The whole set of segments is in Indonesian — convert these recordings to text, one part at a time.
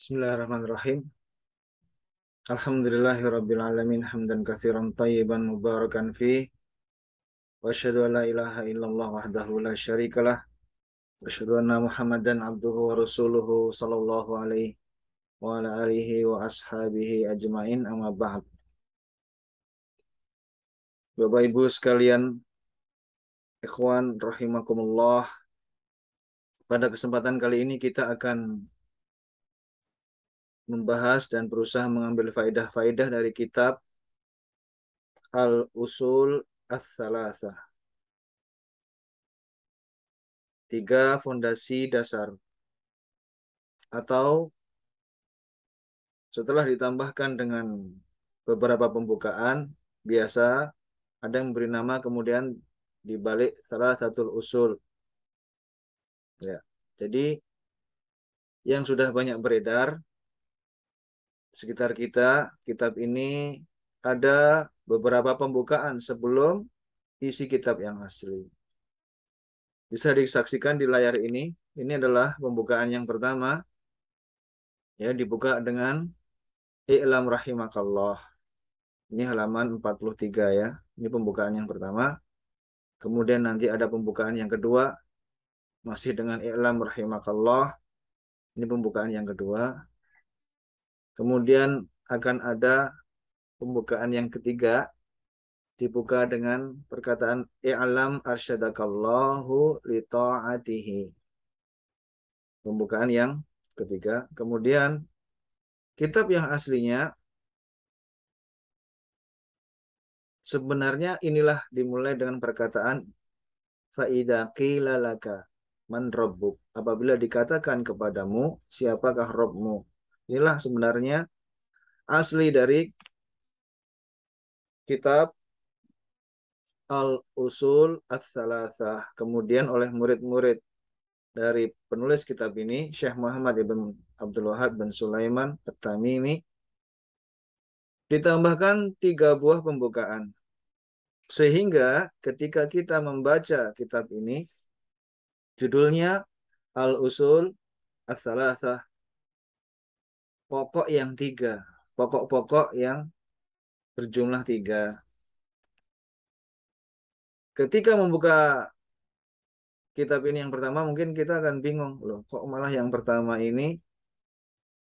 Bismillahirrahmanirrahim. Alhamdulillahi alamin hamdan katsiran tayyiban mubarakan fi wa asyhadu an la ilaha illallah wahdahu la syarikalah wa asyhadu anna Muhammadan abduhu wa rasuluhu sallallahu alaihi wa ala alihi wa ashabihi ajmain amma ba'd. Bapak Ibu sekalian, ikhwan rahimakumullah. Pada kesempatan kali ini kita akan membahas dan berusaha mengambil faidah-faidah dari kitab Al-Usul al thalatha Tiga fondasi dasar atau setelah ditambahkan dengan beberapa pembukaan biasa ada yang beri nama kemudian dibalik salah satu usul ya jadi yang sudah banyak beredar sekitar kita, kitab ini ada beberapa pembukaan sebelum isi kitab yang asli. Bisa disaksikan di layar ini. Ini adalah pembukaan yang pertama. Ya, dibuka dengan I'lam rahimakallah. Ini halaman 43 ya. Ini pembukaan yang pertama. Kemudian nanti ada pembukaan yang kedua. Masih dengan I'lam rahimakallah. Ini pembukaan yang kedua. Kemudian akan ada pembukaan yang ketiga dibuka dengan perkataan i'lam arsyadakallahu li ta'atihi. Pembukaan yang ketiga. Kemudian kitab yang aslinya sebenarnya inilah dimulai dengan perkataan fa'idha qilalaka man Apabila dikatakan kepadamu siapakah robmu Inilah sebenarnya asli dari kitab Al-Usul Ats-Tsalatsah. Kemudian oleh murid-murid dari penulis kitab ini Syekh Muhammad Ibn Abdul Wahab bin Sulaiman At-Tamimi ditambahkan tiga buah pembukaan. Sehingga ketika kita membaca kitab ini judulnya Al-Usul Ats-Tsalatsah pokok yang tiga. Pokok-pokok yang berjumlah tiga. Ketika membuka kitab ini yang pertama mungkin kita akan bingung. Loh kok malah yang pertama ini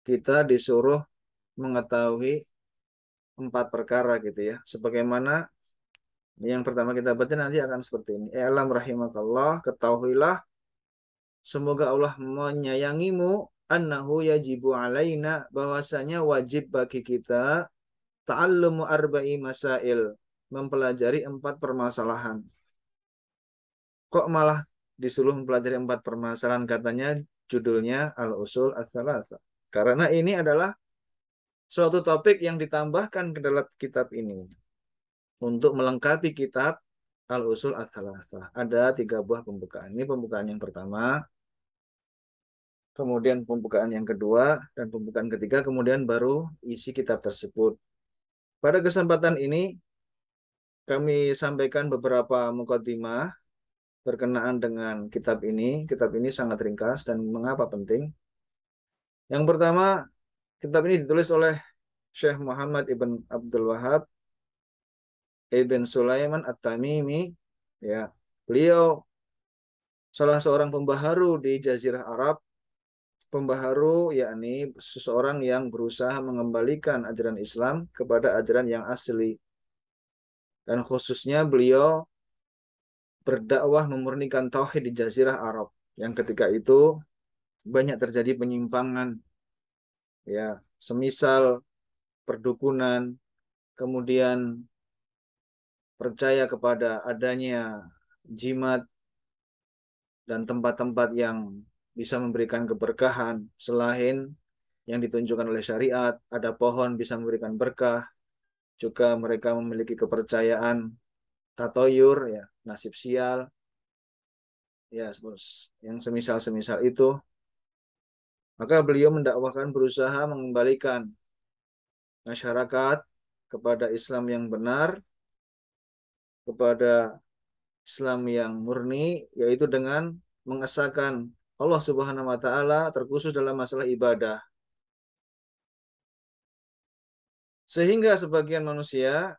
kita disuruh mengetahui empat perkara gitu ya. Sebagaimana yang pertama kita baca nanti akan seperti ini. Elam rahimakallah, ketahuilah. Semoga Allah menyayangimu annahu yajibu alaina bahwasanya wajib bagi kita ta'allumu arba'i masail mempelajari empat permasalahan. Kok malah disuruh mempelajari empat permasalahan katanya judulnya al-usul ats-tsalatsa. Karena ini adalah suatu topik yang ditambahkan ke dalam kitab ini untuk melengkapi kitab al-usul ats-tsalatsa. Ada tiga buah pembukaan. Ini pembukaan yang pertama, kemudian pembukaan yang kedua, dan pembukaan ketiga, kemudian baru isi kitab tersebut. Pada kesempatan ini, kami sampaikan beberapa mukadimah berkenaan dengan kitab ini. Kitab ini sangat ringkas dan mengapa penting. Yang pertama, kitab ini ditulis oleh Syekh Muhammad Ibn Abdul Wahab Ibn Sulaiman At-Tamimi ya beliau salah seorang pembaharu di Jazirah Arab pembaharu yakni seseorang yang berusaha mengembalikan ajaran Islam kepada ajaran yang asli. Dan khususnya beliau berdakwah memurnikan tauhid di jazirah Arab yang ketika itu banyak terjadi penyimpangan ya, semisal perdukunan, kemudian percaya kepada adanya jimat dan tempat-tempat yang bisa memberikan keberkahan selain yang ditunjukkan oleh syariat, ada pohon bisa memberikan berkah, juga mereka memiliki kepercayaan tatoyur ya, nasib sial. Ya, bos yang semisal-semisal itu. Maka beliau mendakwahkan berusaha mengembalikan masyarakat kepada Islam yang benar, kepada Islam yang murni, yaitu dengan mengesahkan Allah Subhanahu wa taala terkhusus dalam masalah ibadah. Sehingga sebagian manusia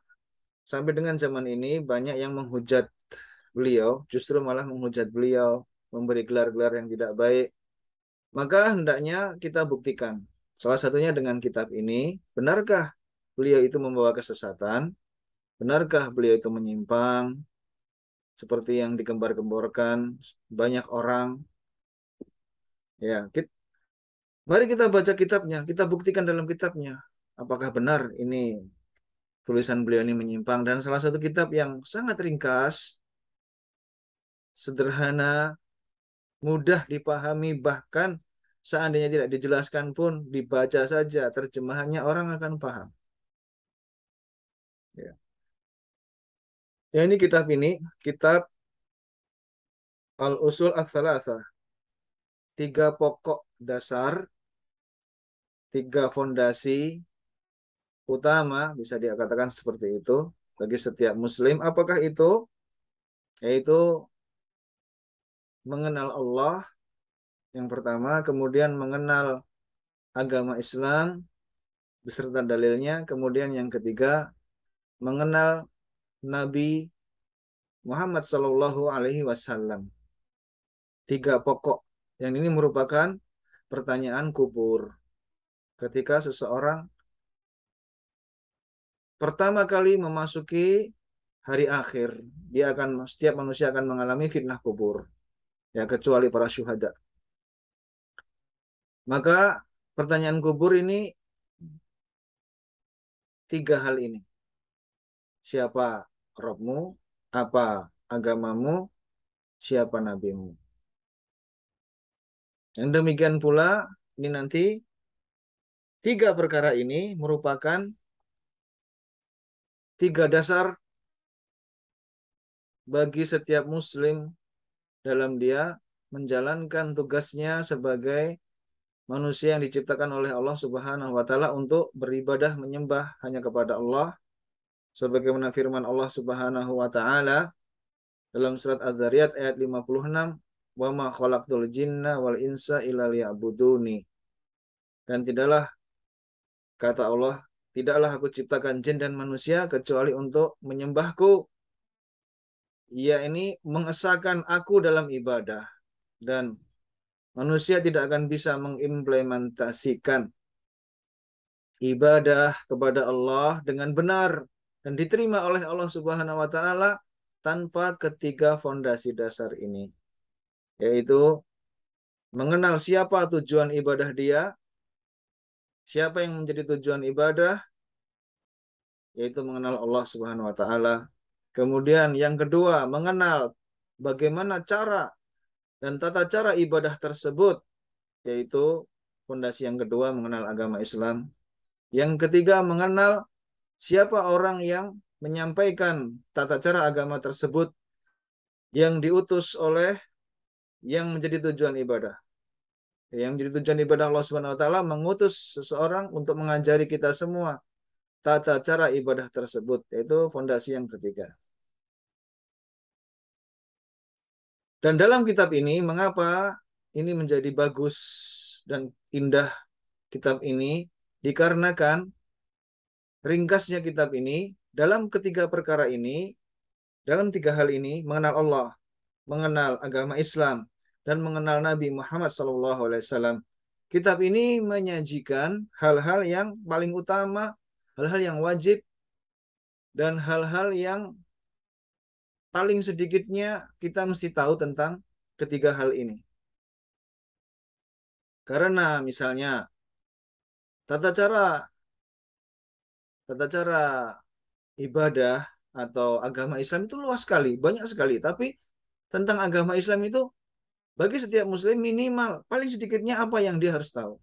sampai dengan zaman ini banyak yang menghujat beliau, justru malah menghujat beliau, memberi gelar-gelar yang tidak baik. Maka hendaknya kita buktikan. Salah satunya dengan kitab ini, benarkah beliau itu membawa kesesatan? Benarkah beliau itu menyimpang? Seperti yang dikembar-kemborkan banyak orang Ya, kita, mari kita baca kitabnya, kita buktikan dalam kitabnya apakah benar ini tulisan beliau ini menyimpang dan salah satu kitab yang sangat ringkas, sederhana, mudah dipahami bahkan seandainya tidak dijelaskan pun dibaca saja terjemahannya orang akan paham. Ya. Ya ini kitab ini, kitab Al-Usul Al-Thalatha tiga pokok dasar, tiga fondasi utama, bisa dikatakan seperti itu, bagi setiap muslim. Apakah itu? Yaitu mengenal Allah, yang pertama, kemudian mengenal agama Islam, beserta dalilnya. Kemudian yang ketiga, mengenal Nabi Muhammad Shallallahu Alaihi Wasallam. Tiga pokok yang ini merupakan pertanyaan kubur. Ketika seseorang pertama kali memasuki hari akhir, dia akan setiap manusia akan mengalami fitnah kubur. Ya, kecuali para syuhada. Maka pertanyaan kubur ini tiga hal ini. Siapa Robmu? Apa agamamu? Siapa nabimu? Dan demikian pula ini nanti tiga perkara ini merupakan tiga dasar bagi setiap muslim dalam dia menjalankan tugasnya sebagai manusia yang diciptakan oleh Allah Subhanahu wa taala untuk beribadah menyembah hanya kepada Allah sebagaimana firman Allah Subhanahu wa taala dalam surat Az-Zariyat ayat 56 wa ma jinna wal insa illa liya'buduni. Dan tidaklah kata Allah, tidaklah aku ciptakan jin dan manusia kecuali untuk menyembahku. Ia ini mengesahkan aku dalam ibadah dan manusia tidak akan bisa mengimplementasikan ibadah kepada Allah dengan benar dan diterima oleh Allah Subhanahu wa taala tanpa ketiga fondasi dasar ini yaitu mengenal siapa tujuan ibadah dia, siapa yang menjadi tujuan ibadah, yaitu mengenal Allah Subhanahu wa taala. Kemudian yang kedua, mengenal bagaimana cara dan tata cara ibadah tersebut, yaitu fondasi yang kedua mengenal agama Islam. Yang ketiga, mengenal siapa orang yang menyampaikan tata cara agama tersebut yang diutus oleh yang menjadi tujuan ibadah. Yang menjadi tujuan ibadah Allah Subhanahu wa taala mengutus seseorang untuk mengajari kita semua tata cara ibadah tersebut, yaitu fondasi yang ketiga. Dan dalam kitab ini mengapa ini menjadi bagus dan indah kitab ini dikarenakan ringkasnya kitab ini dalam ketiga perkara ini dalam tiga hal ini mengenal Allah, mengenal agama Islam, dan mengenal Nabi Muhammad SAW. Kitab ini menyajikan hal-hal yang paling utama, hal-hal yang wajib, dan hal-hal yang paling sedikitnya kita mesti tahu tentang ketiga hal ini. Karena misalnya tata cara tata cara ibadah atau agama Islam itu luas sekali, banyak sekali, tapi tentang agama Islam itu bagi setiap muslim minimal, paling sedikitnya apa yang dia harus tahu.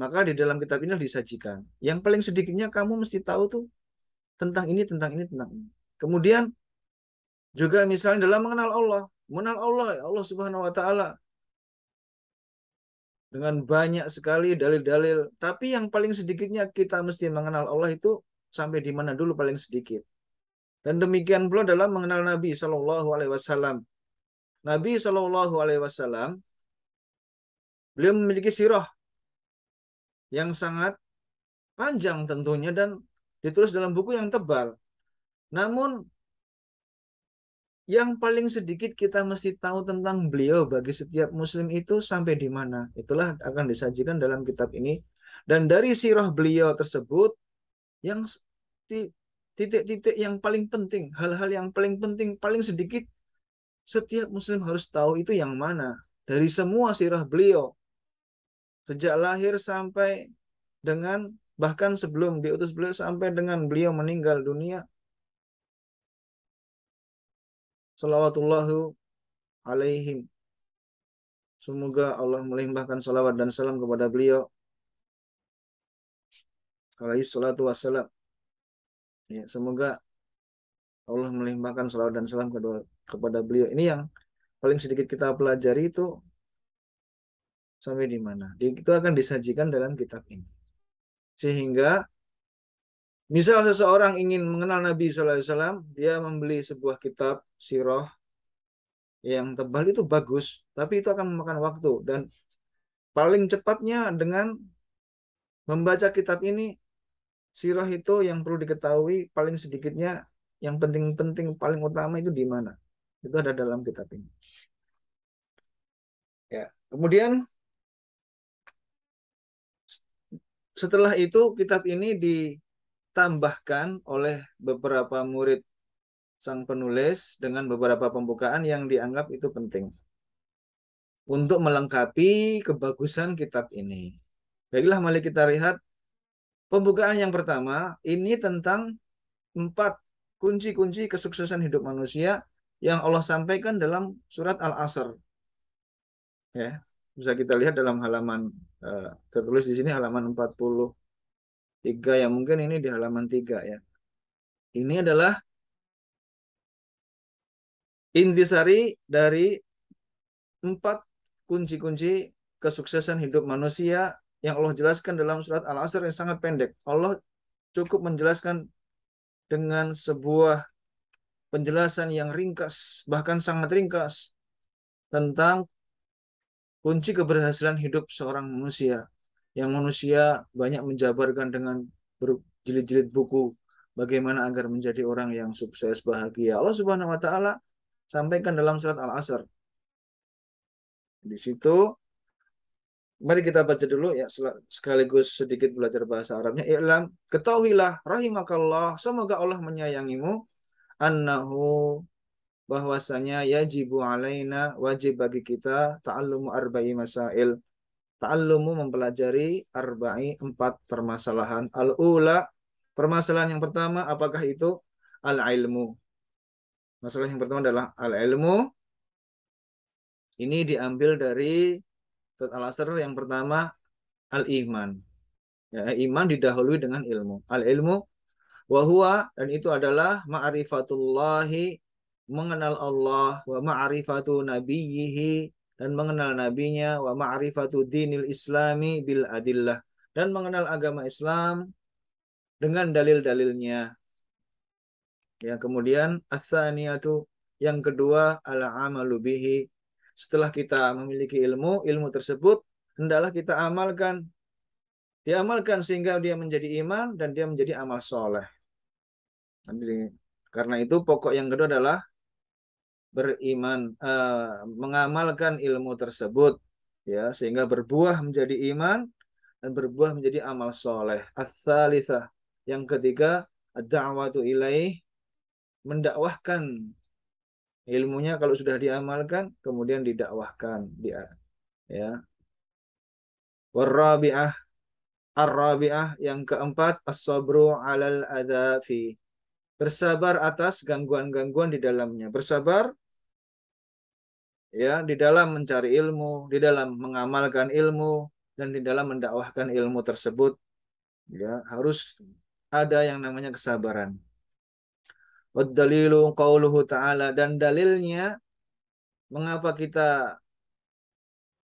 Maka di dalam kitab ini disajikan. Yang paling sedikitnya kamu mesti tahu tuh tentang ini, tentang ini, tentang ini. Kemudian juga misalnya dalam mengenal Allah, mengenal Allah, ya Allah Subhanahu wa taala dengan banyak sekali dalil-dalil. Tapi yang paling sedikitnya kita mesti mengenal Allah itu sampai di mana dulu paling sedikit. Dan demikian pula dalam mengenal Nabi Shallallahu Alaihi Wasallam. Nabi Shallallahu Alaihi Wasallam beliau memiliki sirah yang sangat panjang tentunya dan ditulis dalam buku yang tebal. Namun yang paling sedikit kita mesti tahu tentang beliau bagi setiap muslim itu sampai di mana. Itulah akan disajikan dalam kitab ini. Dan dari sirah beliau tersebut yang titik-titik yang paling penting, hal-hal yang paling penting, paling sedikit setiap muslim harus tahu itu yang mana dari semua sirah beliau. Sejak lahir sampai dengan bahkan sebelum diutus beliau sampai dengan beliau meninggal dunia. Salawatullahu alaihim. Semoga Allah melimpahkan salawat dan salam kepada beliau. Alaihi salatu wassalam. Ya, semoga Allah melimpahkan salawat dan salam kepada kepada beliau. Ini yang paling sedikit kita pelajari itu sampai di mana. Itu akan disajikan dalam kitab ini. Sehingga misal seseorang ingin mengenal Nabi SAW, dia membeli sebuah kitab sirah yang tebal itu bagus, tapi itu akan memakan waktu dan paling cepatnya dengan membaca kitab ini sirah itu yang perlu diketahui paling sedikitnya yang penting-penting paling utama itu di mana itu ada dalam kitab ini. Ya, kemudian setelah itu kitab ini ditambahkan oleh beberapa murid sang penulis dengan beberapa pembukaan yang dianggap itu penting untuk melengkapi kebagusan kitab ini. Baiklah, mari kita lihat pembukaan yang pertama ini tentang empat kunci-kunci kesuksesan hidup manusia yang Allah sampaikan dalam surat Al-Asr. Ya, bisa kita lihat dalam halaman uh, tertulis di sini halaman 43 ya mungkin ini di halaman 3 ya. Ini adalah intisari dari empat kunci-kunci kesuksesan hidup manusia yang Allah jelaskan dalam surat Al-Asr yang sangat pendek. Allah cukup menjelaskan dengan sebuah penjelasan yang ringkas, bahkan sangat ringkas tentang kunci keberhasilan hidup seorang manusia. Yang manusia banyak menjabarkan dengan jilid jilid buku bagaimana agar menjadi orang yang sukses bahagia. Allah Subhanahu wa taala sampaikan dalam surat Al-Asr. Di situ mari kita baca dulu ya sekaligus sedikit belajar bahasa Arabnya. I'lam, ketahuilah rahimakallah, semoga Allah menyayangimu annahu bahwasanya yajibu alaina wajib bagi kita ta'allumu arba'i masail. Ta'allumu mempelajari arba'i empat permasalahan. Al-ula permasalahan yang pertama apakah itu al-ilmu? Masalah yang pertama adalah al-ilmu. Ini diambil dari al-asr yang pertama al-iman. Ya, iman didahului dengan ilmu. Al-ilmu Wahua dan itu adalah ma'rifatullahi mengenal Allah wa ma'rifatu nabiyhi dan mengenal nabinya wa ma'rifatu dinil islami bil adillah dan mengenal agama Islam dengan dalil-dalilnya. Ya, kemudian asaniyatu yang kedua ala amalu bihi. Setelah kita memiliki ilmu, ilmu tersebut hendaklah kita amalkan. Diamalkan sehingga dia menjadi iman dan dia menjadi amal soleh. Karena itu pokok yang kedua adalah beriman uh, mengamalkan ilmu tersebut ya sehingga berbuah menjadi iman dan berbuah menjadi amal soleh. ats yang ketiga ad-da'watu ilaih mendakwahkan ilmunya kalau sudah diamalkan kemudian didakwahkan dia ya warabi'ah ar yang keempat as-sabru 'alal adza fi bersabar atas gangguan-gangguan di dalamnya. Bersabar ya di dalam mencari ilmu, di dalam mengamalkan ilmu dan di dalam mendakwahkan ilmu tersebut ya harus ada yang namanya kesabaran. ta'ala dan dalilnya mengapa kita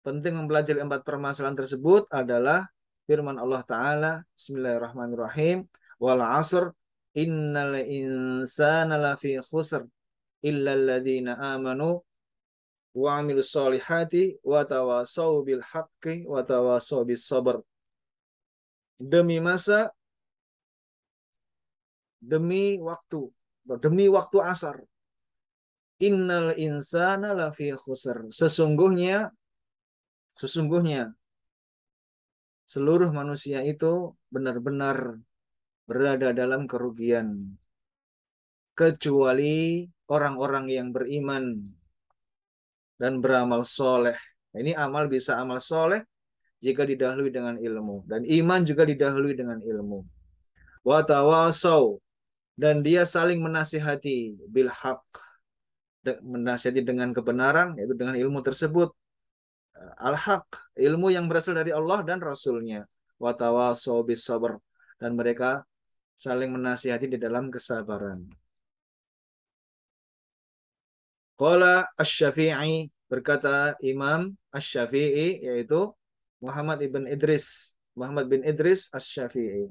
penting mempelajari empat permasalahan tersebut adalah firman Allah taala Bismillahirrahmanirrahim wal asr innal insana lafi khusr illa alladhina amanu wa amilus solihati wa tawasaw bil haqqi wa tawasaw bil sabr demi masa demi waktu demi waktu asar innal insana lafi khusr sesungguhnya sesungguhnya seluruh manusia itu benar-benar berada dalam kerugian kecuali orang-orang yang beriman dan beramal soleh. Ini amal bisa amal soleh jika didahului dengan ilmu. Dan iman juga didahului dengan ilmu. Watawasau. Dan dia saling menasihati bilhaq. Menasihati dengan kebenaran, yaitu dengan ilmu tersebut. Al-haq, ilmu yang berasal dari Allah dan Rasulnya. Watawasau bisabar. Dan mereka saling menasihati di dalam kesabaran. Qala Asy-Syafi'i berkata Imam Asy-Syafi'i yaitu Muhammad ibn Idris, Muhammad bin Idris Asy-Syafi'i.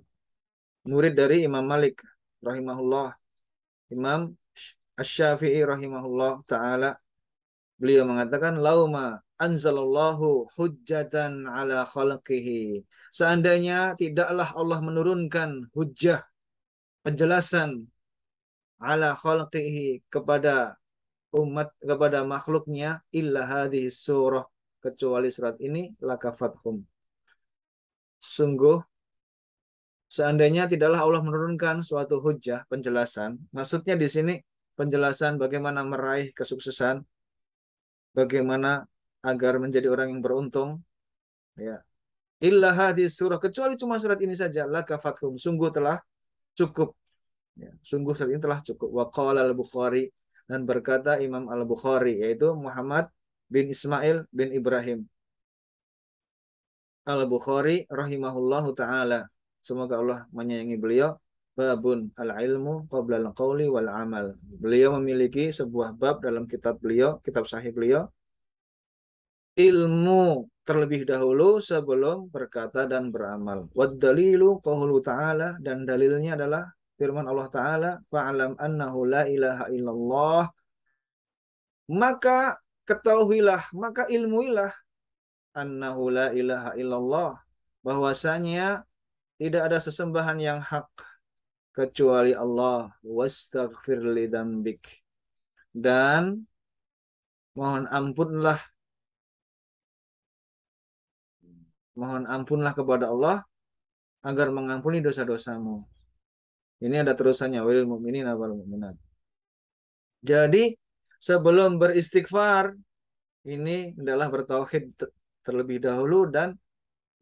Murid dari Imam Malik rahimahullah. Imam Asy-Syafi'i rahimahullah taala beliau mengatakan lauma anzalallahu hujjatan ala khalqihi. Seandainya tidaklah Allah menurunkan hujjah penjelasan ala khalqihi kepada umat kepada makhluknya illa hadhihi surah kecuali surat ini lakafathum sungguh seandainya tidaklah Allah menurunkan suatu hujah penjelasan maksudnya di sini penjelasan bagaimana meraih kesuksesan bagaimana agar menjadi orang yang beruntung ya illa hadhihi surah kecuali cuma surat ini saja lakafathum sungguh telah cukup. Ya, sungguh saat ini telah cukup. Wa al-Bukhari dan berkata Imam al-Bukhari yaitu Muhammad bin Ismail bin Ibrahim al-Bukhari rahimahullahu taala. Semoga Allah menyayangi beliau. Babun al-ilmu qabla al-qawli wal amal. Beliau memiliki sebuah bab dalam kitab beliau, kitab sahih beliau. Ilmu terlebih dahulu sebelum berkata dan beramal. Waddalilu qawlu ta'ala dan dalilnya adalah firman Allah Ta'ala, fa'alam annahu la ilaha illallah. Maka ketahuilah, maka ilmuilah annahu la ilaha illallah. Bahwasanya tidak ada sesembahan yang hak kecuali Allah. Wastaghfir li Dan mohon ampunlah Mohon ampunlah kepada Allah agar mengampuni dosa-dosamu. Ini ada terusannya walil muminin awal mu'minat. Jadi sebelum beristighfar ini adalah bertauhid terlebih dahulu dan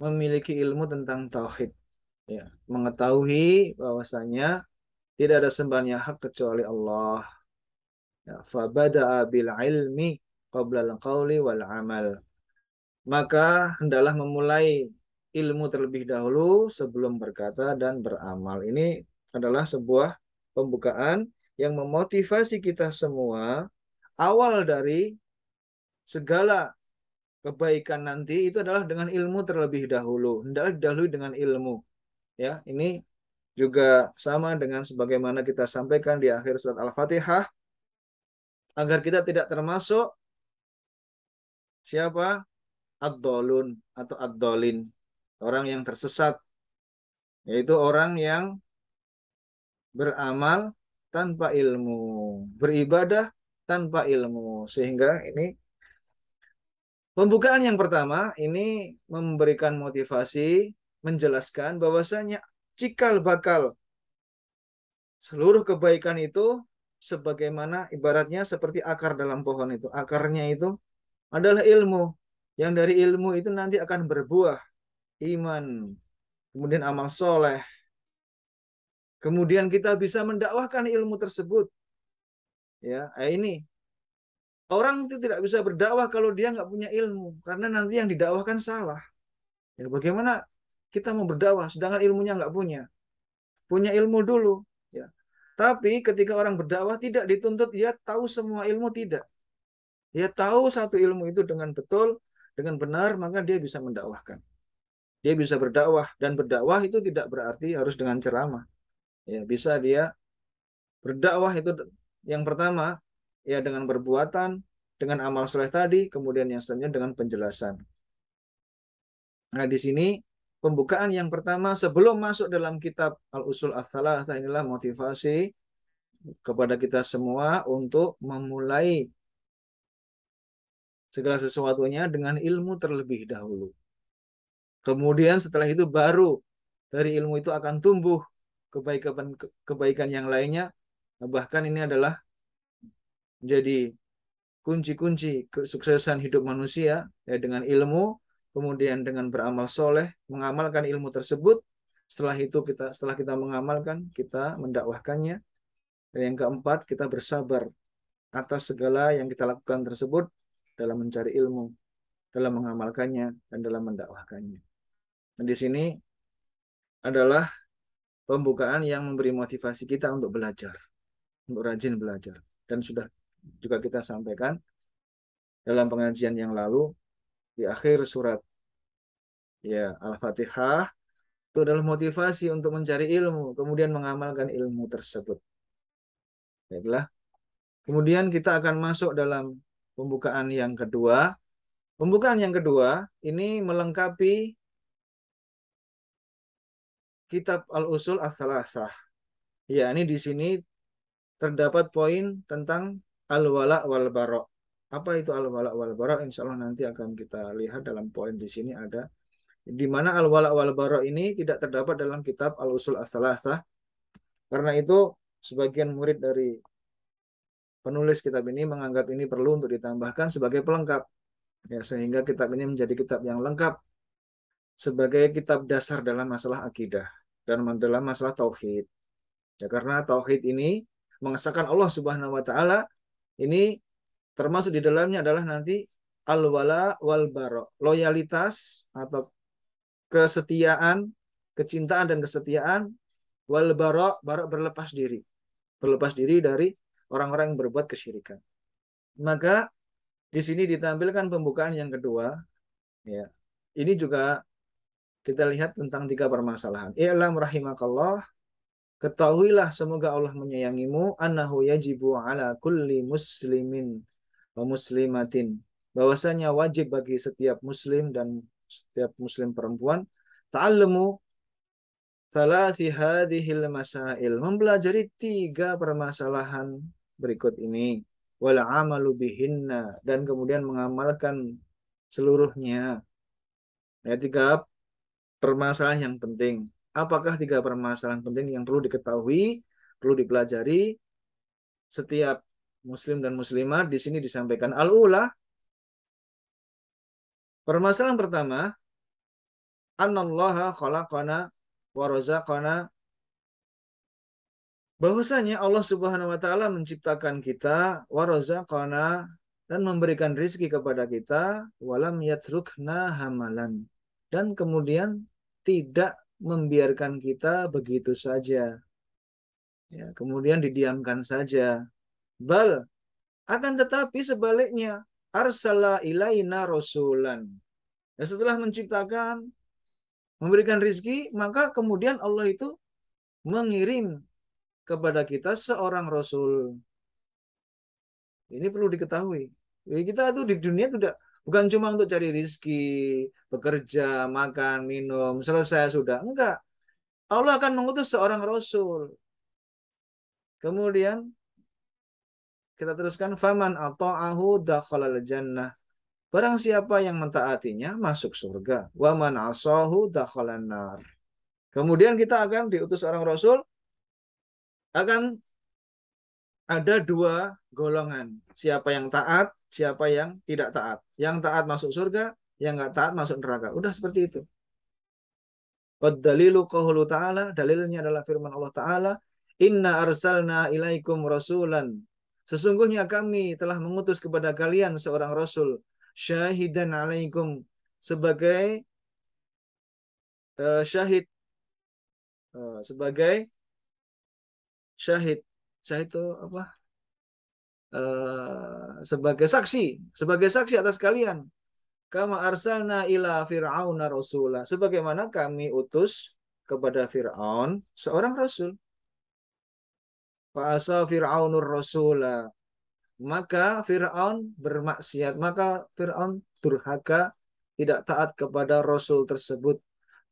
memiliki ilmu tentang tauhid. Ya, mengetahui bahwasanya tidak ada sembahan yang hak kecuali Allah. Ya, fabada'a bil ilmi qabla al-qawli wal amal maka hendalah memulai ilmu terlebih dahulu sebelum berkata dan beramal. Ini adalah sebuah pembukaan yang memotivasi kita semua awal dari segala kebaikan nanti itu adalah dengan ilmu terlebih dahulu. Hendalah dahulu dengan ilmu. Ya, ini juga sama dengan sebagaimana kita sampaikan di akhir surat Al-Fatihah agar kita tidak termasuk siapa ad-dolun atau ad-dolin. Orang yang tersesat. Yaitu orang yang beramal tanpa ilmu. Beribadah tanpa ilmu. Sehingga ini pembukaan yang pertama ini memberikan motivasi menjelaskan bahwasanya cikal bakal seluruh kebaikan itu sebagaimana ibaratnya seperti akar dalam pohon itu. Akarnya itu adalah ilmu. Yang dari ilmu itu nanti akan berbuah iman, kemudian amal soleh. Kemudian kita bisa mendakwahkan ilmu tersebut. Ya, eh, ini orang itu tidak bisa berdakwah kalau dia nggak punya ilmu, karena nanti yang didakwahkan salah. Ya, bagaimana kita mau berdakwah sedangkan ilmunya nggak punya? Punya ilmu dulu, ya. Tapi ketika orang berdakwah tidak dituntut dia tahu semua ilmu tidak. Dia tahu satu ilmu itu dengan betul, dengan benar maka dia bisa mendakwahkan. Dia bisa berdakwah dan berdakwah itu tidak berarti harus dengan ceramah. Ya, bisa dia berdakwah itu yang pertama ya dengan perbuatan, dengan amal soleh tadi, kemudian yang selanjutnya dengan penjelasan. Nah, di sini pembukaan yang pertama sebelum masuk dalam kitab Al-Usul ats inilah motivasi kepada kita semua untuk memulai segala sesuatunya dengan ilmu terlebih dahulu. Kemudian setelah itu baru dari ilmu itu akan tumbuh kebaikan kebaikan yang lainnya. Nah, bahkan ini adalah menjadi kunci-kunci kesuksesan hidup manusia ya, dengan ilmu, kemudian dengan beramal soleh, mengamalkan ilmu tersebut. Setelah itu kita setelah kita mengamalkan, kita mendakwahkannya. Dan yang keempat, kita bersabar atas segala yang kita lakukan tersebut dalam mencari ilmu, dalam mengamalkannya, dan dalam mendakwahkannya. Dan di sini adalah pembukaan yang memberi motivasi kita untuk belajar, untuk rajin belajar. Dan sudah juga kita sampaikan dalam pengajian yang lalu, di akhir surat ya Al-Fatihah, itu adalah motivasi untuk mencari ilmu, kemudian mengamalkan ilmu tersebut. Baiklah. Kemudian kita akan masuk dalam pembukaan yang kedua. Pembukaan yang kedua ini melengkapi kitab Al-Usul As-Salasah. Ya, ini di sini terdapat poin tentang al-wala wal barok. Apa itu al-wala wal barok? Insya Allah nanti akan kita lihat dalam poin di sini ada di mana al-wala wal barok ini tidak terdapat dalam kitab Al-Usul As-Salasah. Karena itu sebagian murid dari penulis kitab ini menganggap ini perlu untuk ditambahkan sebagai pelengkap ya sehingga kitab ini menjadi kitab yang lengkap sebagai kitab dasar dalam masalah akidah dan dalam masalah tauhid ya karena tauhid ini mengesahkan Allah Subhanahu wa taala ini termasuk di dalamnya adalah nanti al-wala wal baro loyalitas atau kesetiaan kecintaan dan kesetiaan wal barok barok berlepas diri berlepas diri dari orang-orang yang berbuat kesyirikan. Maka di sini ditampilkan pembukaan yang kedua. Ya. Ini juga kita lihat tentang tiga permasalahan. I'lam rahimakallah, ketahuilah semoga Allah menyayangimu, annahu yajibu ala kulli muslimin wa muslimatin. Bahwasanya wajib bagi setiap muslim dan setiap muslim perempuan, ta'allamu thalathi hadhil masail, mempelajari tiga permasalahan berikut ini wal amalu bihinna dan kemudian mengamalkan seluruhnya. Ya, tiga permasalahan yang penting. Apakah tiga permasalahan penting yang perlu diketahui, perlu dipelajari setiap muslim dan muslimah di sini disampaikan al-ula Permasalahan pertama, anallaha khalaqana wa razaqana bahwasanya Allah Subhanahu wa taala menciptakan kita warazaqana dan memberikan rezeki kepada kita walam yatrukna hamalan dan kemudian tidak membiarkan kita begitu saja ya kemudian didiamkan saja bal akan tetapi sebaliknya arsala ilaina rasulan ya, setelah menciptakan memberikan rezeki maka kemudian Allah itu mengirim kepada kita seorang rasul. Ini perlu diketahui. Jadi ya, kita itu di dunia tidak bukan cuma untuk cari rizki, bekerja, makan, minum, selesai sudah. Enggak. Allah akan mengutus seorang rasul. Kemudian kita teruskan faman ata'ahu dakhalal jannah. Barang siapa yang mentaatinya masuk surga. Wa man asahu dakhalan nar. Kemudian kita akan diutus seorang rasul akan ada dua golongan. Siapa yang taat, siapa yang tidak taat. Yang taat masuk surga, yang nggak taat masuk neraka. Udah seperti itu. dalilu qawlu ta'ala, dalilnya adalah firman Allah ta'ala, Inna arsalna ilaikum rasulan. Sesungguhnya kami telah mengutus kepada kalian seorang rasul. Syahidan alaikum. Sebagai uh, syahid. Uh, sebagai syahid syahid itu apa e, sebagai saksi sebagai saksi atas kalian kama arsalna ila fir'auna rasula sebagaimana kami utus kepada Fir'aun seorang rasul Fa'asa Fir'aunur rasula maka Fir'aun bermaksiat maka Fir'aun durhaka tidak taat kepada rasul tersebut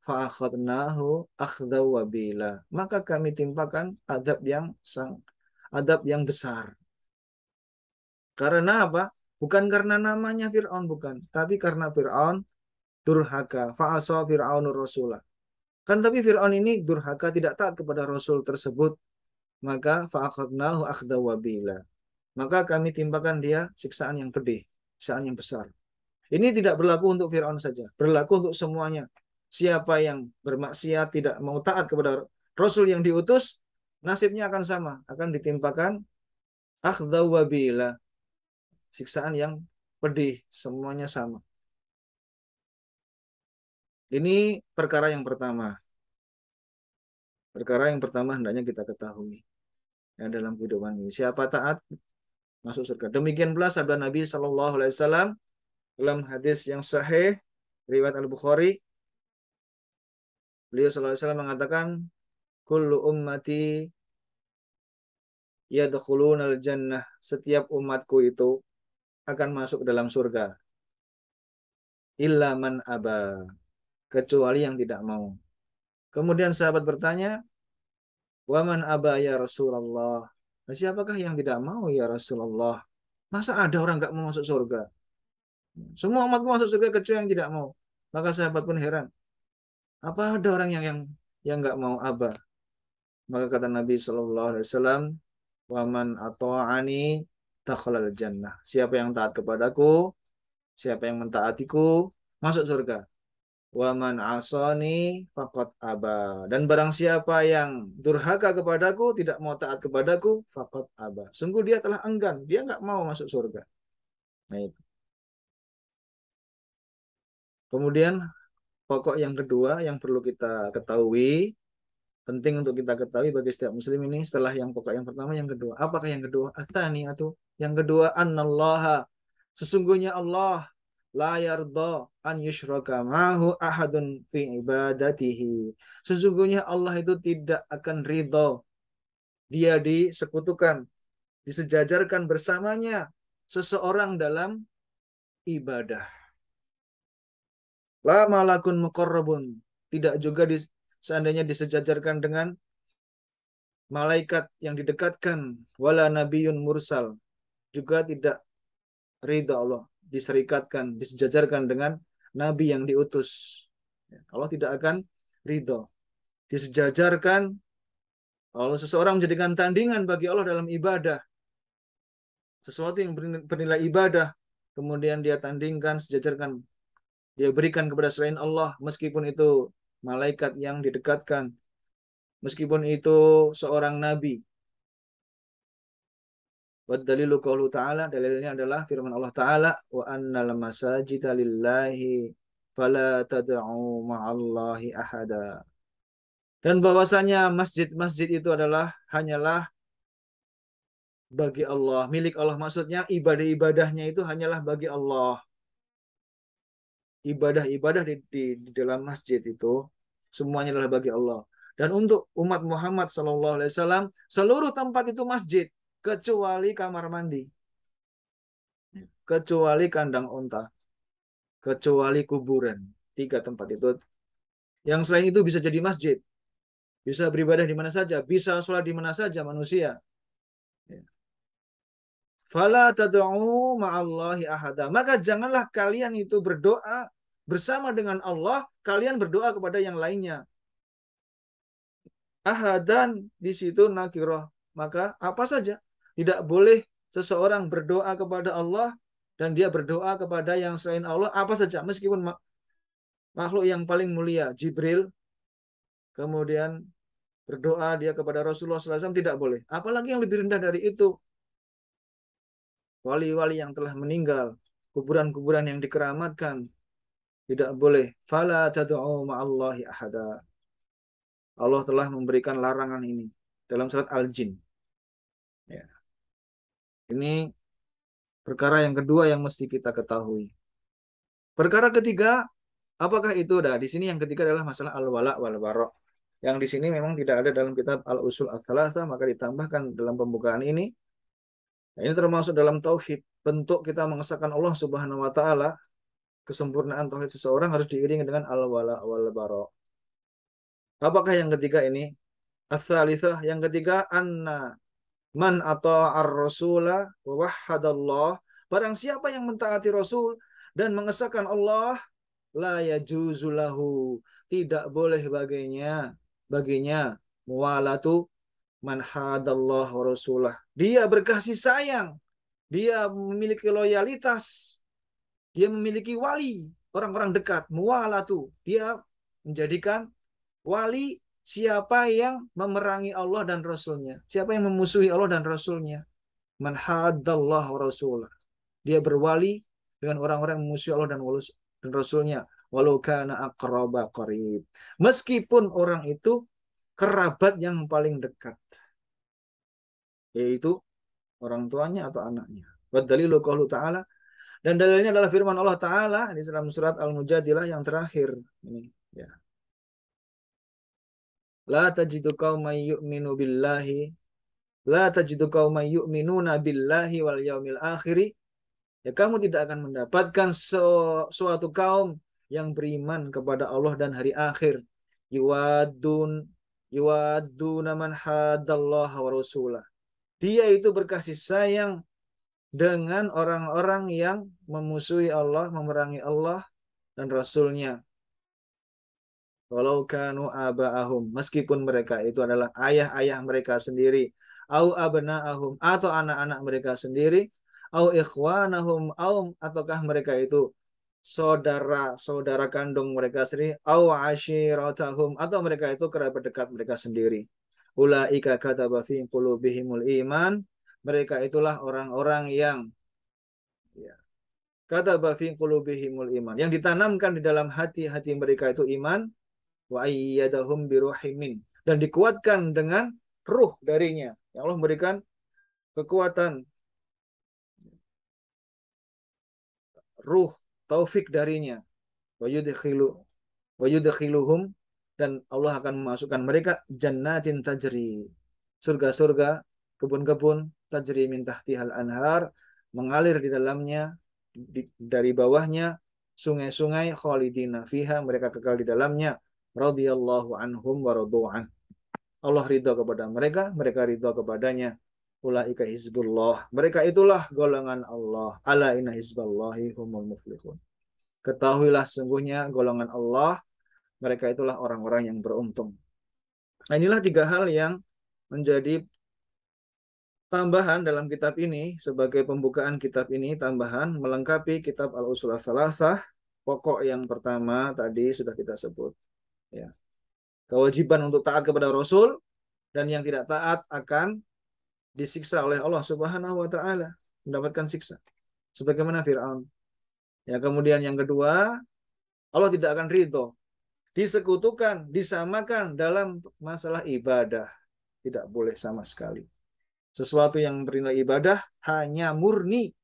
fa'akhadnahu Maka kami timpakan adab yang sang adab yang besar. Karena apa? Bukan karena namanya Fir'aun, bukan. Tapi karena Fir'aun durhaka. Fa'asa Fir'aunur Rasulah. Kan tapi Fir'aun ini durhaka tidak taat kepada Rasul tersebut. Maka fa'akhadnahu akhdaw wabila. Maka kami timpakan dia siksaan yang pedih, siksaan yang besar. Ini tidak berlaku untuk Fir'aun saja, berlaku untuk semuanya. Siapa yang bermaksiat tidak mau taat kepada Rasul yang diutus, nasibnya akan sama, akan ditimpakan akhdawabila, siksaan yang pedih, semuanya sama. Ini perkara yang pertama. Perkara yang pertama hendaknya kita ketahui ya, dalam kehidupan ini. Siapa taat masuk surga. Demikian pula sabda Nabi saw dalam hadis yang sahih riwayat Al Bukhari Beliau SAW mengatakan, Kullu ummati yadkhuluna al-jannah. Setiap umatku itu akan masuk dalam surga. Illa man aba. Kecuali yang tidak mau. Kemudian sahabat bertanya, Waman aba ya Rasulullah. Nah, siapakah yang tidak mau ya Rasulullah? Masa ada orang nggak mau masuk surga? Semua umatku masuk surga kecuali yang tidak mau. Maka sahabat pun heran. Apa ada orang yang yang yang nggak mau aba? Maka kata Nabi Shallallahu Alaihi Wasallam, waman ani takhalal jannah. Siapa yang taat kepadaku, siapa yang mentaatiku, masuk surga. Waman asoni fakot aba. Dan barang siapa yang durhaka kepadaku, tidak mau taat kepadaku, fakot aba. Sungguh dia telah enggan, dia nggak mau masuk surga. Nah itu. Kemudian pokok yang kedua yang perlu kita ketahui penting untuk kita ketahui bagi setiap muslim ini setelah yang pokok yang pertama yang kedua apakah yang kedua atani atau yang kedua annallaha sesungguhnya Allah la yardha an yushraka ma'hu ahadun fi ibadatihi sesungguhnya Allah itu tidak akan ridho dia disekutukan disejajarkan bersamanya seseorang dalam ibadah La malakun muqarrabun. Tidak juga di, seandainya disejajarkan dengan malaikat yang didekatkan. Wala nabiyun mursal. Juga tidak ridha Allah. Diserikatkan, disejajarkan dengan nabi yang diutus. Ya, Allah tidak akan ridho. Disejajarkan Allah seseorang menjadikan tandingan bagi Allah dalam ibadah, sesuatu yang bernilai ibadah, kemudian dia tandingkan, sejajarkan dia berikan kepada selain Allah meskipun itu malaikat yang didekatkan meskipun itu seorang nabi dalilu qaulu ta'ala, dalilnya adalah firman Allah ta'ala, wa annal masajida lillahi fala tad'u ma'allahi ahada. Dan bahwasanya masjid-masjid itu adalah hanyalah bagi Allah, milik Allah. Maksudnya ibadah-ibadahnya itu hanyalah bagi Allah ibadah-ibadah di, di, di dalam masjid itu semuanya adalah bagi Allah. Dan untuk umat Muhammad Shallallahu Alaihi Wasallam seluruh tempat itu masjid kecuali kamar mandi, kecuali kandang unta kecuali kuburan. Tiga tempat itu. Yang selain itu bisa jadi masjid, bisa beribadah di mana saja, bisa sholat di mana saja manusia. Fala tad'u ma'allahi ahada. Maka janganlah kalian itu berdoa bersama dengan Allah, kalian berdoa kepada yang lainnya. Ahadan di situ nakiroh. Maka apa saja. Tidak boleh seseorang berdoa kepada Allah dan dia berdoa kepada yang selain Allah apa saja. Meskipun makhluk yang paling mulia, Jibril, kemudian berdoa dia kepada Rasulullah SAW tidak boleh. Apalagi yang lebih rendah dari itu, wali-wali yang telah meninggal, kuburan-kuburan yang dikeramatkan. Tidak boleh. Fala tadu'u ma'allahi ahada. Allah telah memberikan larangan ini dalam surat Al-Jin. Ya. Ini perkara yang kedua yang mesti kita ketahui. Perkara ketiga, apakah itu? Nah, di sini yang ketiga adalah masalah al-wala wal barok. Yang di sini memang tidak ada dalam kitab Al-Usul Al-Thalatha, maka ditambahkan dalam pembukaan ini Nah, ini termasuk dalam tauhid. Bentuk kita mengesahkan Allah Subhanahu wa taala, kesempurnaan tauhid seseorang harus diiringi dengan al-wala wal baro. Apakah yang ketiga ini? ats yang ketiga anna man ar rasula wa wahhadallah. Barang siapa yang mentaati Rasul dan mengesahkan Allah, la yajuzulahu. Tidak boleh baginya baginya muwalatu man hadallah wa rasulah. Dia berkasih sayang. Dia memiliki loyalitas. Dia memiliki wali, orang-orang dekat, tuh Dia menjadikan wali siapa yang memerangi Allah dan Rasulnya. Siapa yang memusuhi Allah dan Rasulnya. Man hadallah wa rasulah. Dia berwali dengan orang-orang yang memusuhi Allah dan, dan Rasulnya. Walau kana akraba qarib. Meskipun orang itu kerabat yang paling dekat yaitu orang tuanya atau anaknya. Wadalilu qaulu ta'ala dan dalilnya adalah firman Allah taala di dalam surat Al-Mujadilah yang terakhir ini ya. La tajidu qauman yu'minu billahi la tajidu qauman yu'minuna billahi wal yaumil akhiri ya kamu tidak akan mendapatkan su suatu kaum yang beriman kepada Allah dan hari akhir yuwadun yuwadduna man hadallaha wa rasulah. Dia itu berkasih sayang dengan orang-orang yang memusuhi Allah, memerangi Allah dan Rasulnya. Walau kanu aba'ahum, meskipun mereka itu adalah ayah-ayah mereka sendiri, au abna'ahum atau anak-anak mereka sendiri, au ikhwanahum, au ataukah mereka itu saudara-saudara kandung mereka sendiri au ashiratahum atau mereka itu kerabat dekat mereka sendiri. Ulaika kataba fi qulubihimul iman. Mereka itulah orang-orang yang ya, kataba fi qulubihimul iman yang ditanamkan di dalam hati-hati mereka itu iman wa ayyadahum biruhimin dan dikuatkan dengan ruh darinya. Yang Allah memberikan kekuatan ruh taufik darinya wayudkhilu wayudkhiluhum dan Allah akan memasukkan mereka jannatin tajri surga-surga kebun-kebun tajri min tahtihal anhar mengalir di dalamnya di, dari bawahnya sungai-sungai khalidina fiha mereka kekal di dalamnya radhiyallahu anhum wa radu'an Allah ridha kepada mereka mereka ridha kepadanya ulaika hizbullah. Mereka itulah golongan Allah. Ala inna hizballahi humul muflihun. Ketahuilah sungguhnya golongan Allah, mereka itulah orang-orang yang beruntung. Nah, inilah tiga hal yang menjadi tambahan dalam kitab ini sebagai pembukaan kitab ini tambahan melengkapi kitab Al-Usul Salasah pokok yang pertama tadi sudah kita sebut ya. Kewajiban untuk taat kepada Rasul dan yang tidak taat akan disiksa oleh Allah Subhanahu wa taala, mendapatkan siksa. Sebagaimana Firaun. Ya, kemudian yang kedua, Allah tidak akan ridho. Disekutukan, disamakan dalam masalah ibadah. Tidak boleh sama sekali. Sesuatu yang bernilai ibadah hanya murni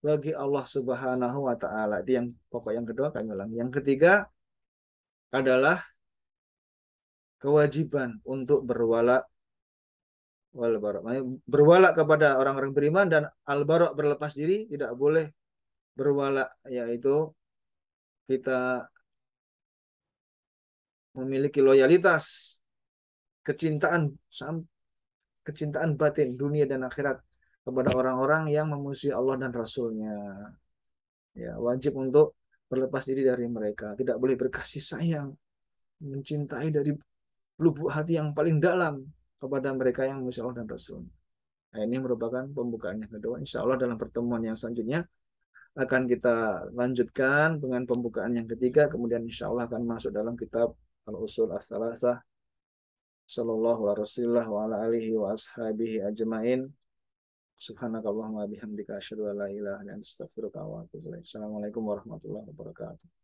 bagi Allah Subhanahu wa taala. Itu yang pokok yang kedua kami ulang. Yang ketiga adalah kewajiban untuk berwala wal barok. Berwala kepada orang-orang beriman dan al barok berlepas diri tidak boleh berwala yaitu kita memiliki loyalitas, kecintaan kecintaan batin dunia dan akhirat kepada orang-orang yang memusuhi Allah dan Rasulnya. Ya, wajib untuk berlepas diri dari mereka. Tidak boleh berkasih sayang, mencintai dari lubuk hati yang paling dalam, kepada mereka yang mengusir Allah dan Rasul. Nah, ini merupakan pembukaan yang kedua. Insya Allah dalam pertemuan yang selanjutnya akan kita lanjutkan dengan pembukaan yang ketiga. Kemudian insya Allah akan masuk dalam kitab Al-Usul As-Salasah. Sallallahu alaihi wa ala alihi wa ashabihi ajma'in. Subhanakallahumma bihamdika asyadu ilaha dan astagfirullah wa atubu Assalamualaikum warahmatullahi wabarakatuh.